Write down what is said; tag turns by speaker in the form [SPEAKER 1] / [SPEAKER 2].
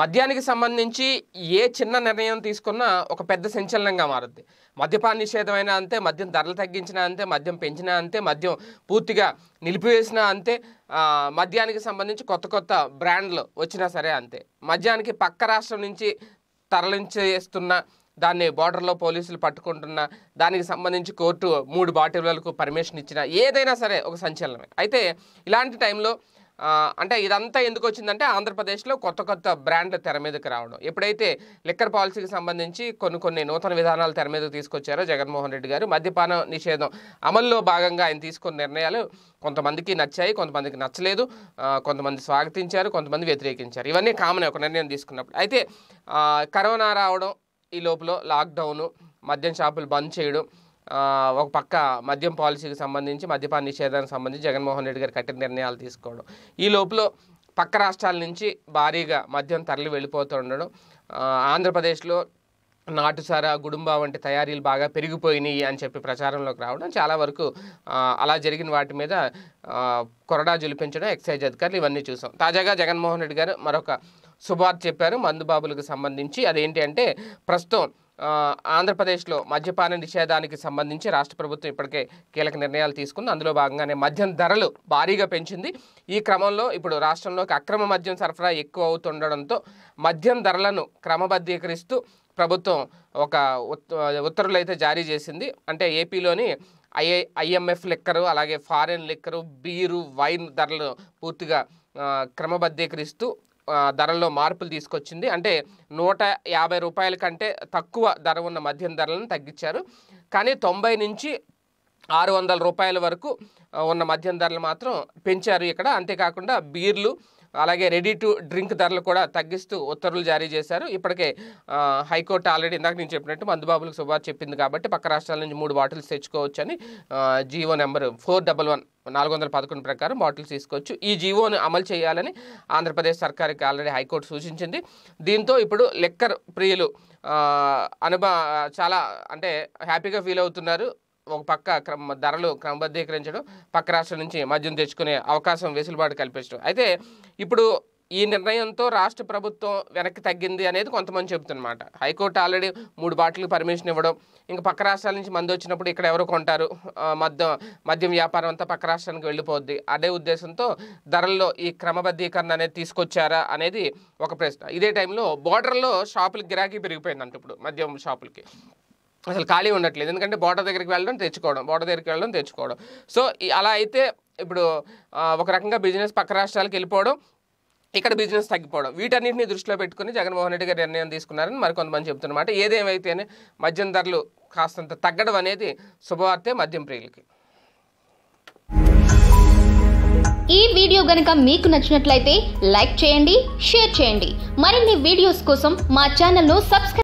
[SPEAKER 1] మద్యానికి సంబంధించి ఏ చిన్న నిర్ణయం తీసుకున్నా ఒక పెద్ద సంచలనంగా మారుద్ది మద్యపాన నిషేధమైనా అంతే మద్యం ధరలు తగ్గించినా అంతే మద్యం పెంచినా అంతే మద్యం పూర్తిగా నిలిపివేసినా అంతే మద్యానికి సంబంధించి కొత్త కొత్త బ్రాండ్లు వచ్చినా సరే అంతే మద్యానికి పక్క రాష్ట్రం నుంచి తరలించేస్తున్న దాన్ని బార్డర్లో పోలీసులు పట్టుకుంటున్న దానికి సంబంధించి కోర్టు మూడు బాటిళ్లకు పర్మిషన్ ఇచ్చిన ఏదైనా సరే ఒక సంచలనమే అయితే ఇలాంటి టైంలో అంటే ఇదంతా ఎందుకు వచ్చిందంటే ఆంధ్రప్రదేశ్లో కొత్త కొత్త బ్రాండ్లు తెర మీదకి రావడం ఎప్పుడైతే లిక్కర్ పాలసీకి సంబంధించి కొన్ని కొన్ని నూతన విధానాలు తెర మీదకి తీసుకొచ్చారో జగన్మోహన్ రెడ్డి గారు మద్యపాన నిషేధం అమల్లో భాగంగా ఆయన తీసుకున్న నిర్ణయాలు కొంతమందికి నచ్చాయి కొంతమందికి నచ్చలేదు కొంతమంది స్వాగతించారు కొంతమంది వ్యతిరేకించారు ఇవన్నీ కామన్ ఒక నిర్ణయం తీసుకున్నప్పుడు అయితే కరోనా రావడం ఈ లోపల లాక్డౌను మద్యం షాపులు బంద్ చేయడం ఒక పక్క మద్యం పాలసీకి సంబంధించి మద్యపాన నిషేధానికి సంబంధించి జగన్మోహన్ రెడ్డి గారు కఠిన నిర్ణయాలు తీసుకోవడం ఈ లోపల పక్క రాష్ట్రాల నుంచి భారీగా మద్యం తరలి వెళ్ళిపోతూ ఉండడం ఆంధ్రప్రదేశ్లో నాటుసార గుడుంబ వంటి తయారీలు బాగా పెరిగిపోయినాయి అని చెప్పి ప్రచారంలోకి రావడం చాలా వరకు అలా జరిగిన వాటి మీద కొరడా జులిపించడం ఎక్సైజ్ అధికారులు ఇవన్నీ చూసాం తాజాగా జగన్మోహన్ రెడ్డి గారు మరొక శుభార్త చెప్పారు మందుబాబులకు సంబంధించి అదేంటి అంటే ప్రస్తుతం ఆంధ్రప్రదేశ్లో మద్యపాన నిషేధానికి సంబంధించి రాష్ట్ర ప్రభుత్వం ఇప్పటికే కీలక నిర్ణయాలు తీసుకుంది అందులో భాగంగానే మద్యం ధరలు భారీగా పెంచింది ఈ క్రమంలో ఇప్పుడు రాష్ట్రంలోకి అక్రమ మద్యం సరఫరా ఎక్కువ అవుతుండడంతో మద్యం ధరలను క్రమబద్ధీకరిస్తూ ప్రభుత్వం ఒక ఉత్తర్వులు అయితే జారీ చేసింది అంటే ఏపీలోని ఐఏ ఐఎంఎఫ్ లెక్కరు అలాగే ఫారెన్ లెక్కరు బీరు వైన్ ధరలు పూర్తిగా క్రమబద్ధీకరిస్తూ ధరల్లో మార్పులు తీసుకొచ్చింది అంటే నూట యాభై రూపాయల కంటే తక్కువ ధర ఉన్న మద్యం ధరలను తగ్గించారు కానీ తొంభై నుంచి ఆరు వందల రూపాయల వరకు ఉన్న మద్యం ధరలు మాత్రం పెంచారు ఇక్కడ అంతేకాకుండా బీర్లు అలాగే రెడీ టు డ్రింక్ ధరలు కూడా తగ్గిస్తూ ఉత్తర్వులు జారీ చేశారు ఇప్పటికే హైకోర్టు ఆల్రెడీ ఇందాక నేను చెప్పినట్టు మందుబాబులకు శుభార్ చెప్పింది కాబట్టి పక్క రాష్ట్రాల నుంచి మూడు బాటిల్స్ తెచ్చుకోవచ్చు అని GO number four double one నాలుగు వందల పదకొండు ప్రకారం బాటిల్స్ తీసుకోవచ్చు ఈ జీవోను అమలు చేయాలని ఆంధ్రప్రదేశ్ సర్కార్కి ఆల్రెడీ హైకోర్టు సూచించింది దీంతో ఇప్పుడు లెక్కర్ ప్రియులు అనుభ చాలా అంటే హ్యాపీగా ఫీల్ అవుతున్నారు ఒక పక్క క్రమ ధరలు క్రమబద్ధీకరించడం పక్క రాష్ట్రం నుంచి మద్యం తెచ్చుకునే అవకాశం వెసులుబాటు కల్పించడం అయితే ఇప్పుడు ఈ నిర్ణయంతో రాష్ట్ర ప్రభుత్వం వెనక్కి తగ్గింది అనేది కొంతమంది చెబుతున్నమాట హైకోర్టు ఆల్రెడీ మూడు బాటిల్కి పర్మిషన్ ఇవ్వడం ఇంకా పక్క రాష్ట్రాల నుంచి మంది వచ్చినప్పుడు ఇక్కడ ఎవరు కొంటారు మద్యం మద్యం వ్యాపారం అంతా పక్క రాష్ట్రానికి వెళ్ళిపోద్ది అదే ఉద్దేశంతో ధరల్లో ఈ క్రమబద్ధీకరణ అనేది తీసుకొచ్చారా అనేది ఒక ప్రశ్న ఇదే టైంలో బోర్డర్లో షాపులకి గిరాకీ పెరిగిపోయిందంట ఇప్పుడు మద్యం షాపులకి అసలు ఖాళీ ఉండట్లేదు ఎందుకంటే బోర్డర్ దగ్గరికి వెళ్ళడం తెచ్చుకోవడం బోర్డర్ దగ్గరికి వెళ్ళడం తెచ్చుకోవడం సో అలా అయితే ఇప్పుడు ఒక రకంగా బిజినెస్ పక్క రాష్ట్రాలకు వెళ్ళిపోవడం ఇక్కడ బిజినెస్ తగ్గిపోవడం వీటన్నింటినీ దృష్టిలో పెట్టుకుని జగన్మోహన్ రెడ్డి గారు నిర్ణయం తీసుకున్నారని మరికొంతమంది చెప్తున్నమాట ఏదేమైతేనే మద్యం ధరలు కాస్తంత తగ్గడం అనేది శుభవార్తే మద్యం ప్రియులకి ఈ వీడియో గనక మీకు నచ్చినట్లయితే లైక్ చేయండి షేర్ చేయండి మరిన్ని వీడియోస్ కోసం మా ను సబ్స్క్రైబ్